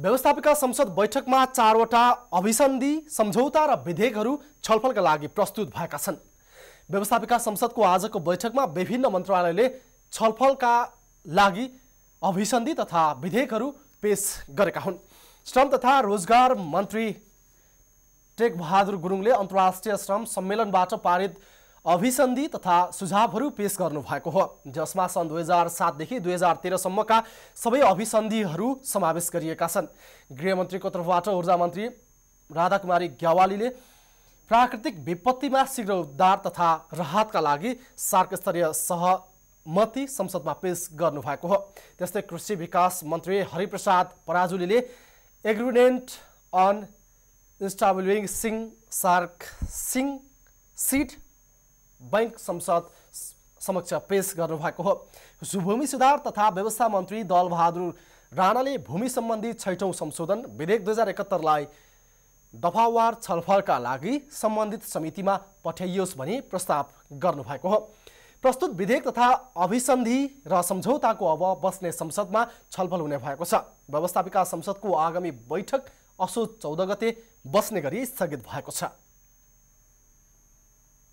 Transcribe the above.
व्यवस्थापिका संसद बैठकमा चारवटा अभिसन्धि सम्झौता र विधेयकहरू छलफलका लागि प्रस्तुत भएका छन् व्यवस्थापिका संसदको आजको बैठकमा विभिन्न मन्त्रालयले छलफलका लागि अभिसन्धि तथा विधेयकहरू पेस गरेका हुन् श्रम तथा रोजगार मन्त्री टेकबहादुर गुरुङले अन्तर्राष्ट्रिय श्रम सम्मेलनबाट पारित अभिसन्धि तथा सुझावहरू पेश गर्नुभएको हो जसमा सन् दुई हजार सातदेखि दुई हजार तेह्रसम्मका सबै अभिसन्धिहरू समावेश गरिएका छन् गृहमन्त्रीको तर्फबाट ऊर्जा मन्त्री राधाकुमारी ग्यावालीले प्राकृतिक विपत्तिमा शीघ्र उद्धार तथा राहतका लागि सार्क स्तरीय सहमति संसदमा पेस गर्नुभएको हो त्यस्तै कृषि विकास मन्त्री हरिप्रसाद पराजुलीले एग्रिमेन्ट अन इन्स्टाबलिङ सिङ सार्क सिङ सिड बैङ्क संसद समक्ष पेश गर्नुभएको हो भूमि सुधार तथा व्यवस्था मन्त्री दलबहादुर राणाले भूमि सम्बन्धी छैठौँ संशोधन विधेयक दुई हजार एकहत्तरलाई दफावार छलफलका लागि सम्बन्धित समितिमा पठाइयोस् भनी प्रस्ताव गर्नुभएको हो प्रस्तुत विधेयक तथा अभिसन्धि र सम्झौताको अब बस्ने संसदमा छलफल हुने भएको छ व्यवस्थापिका संसदको आगामी बैठक असोज चौध गते बस्ने गरी स्थगित भएको छ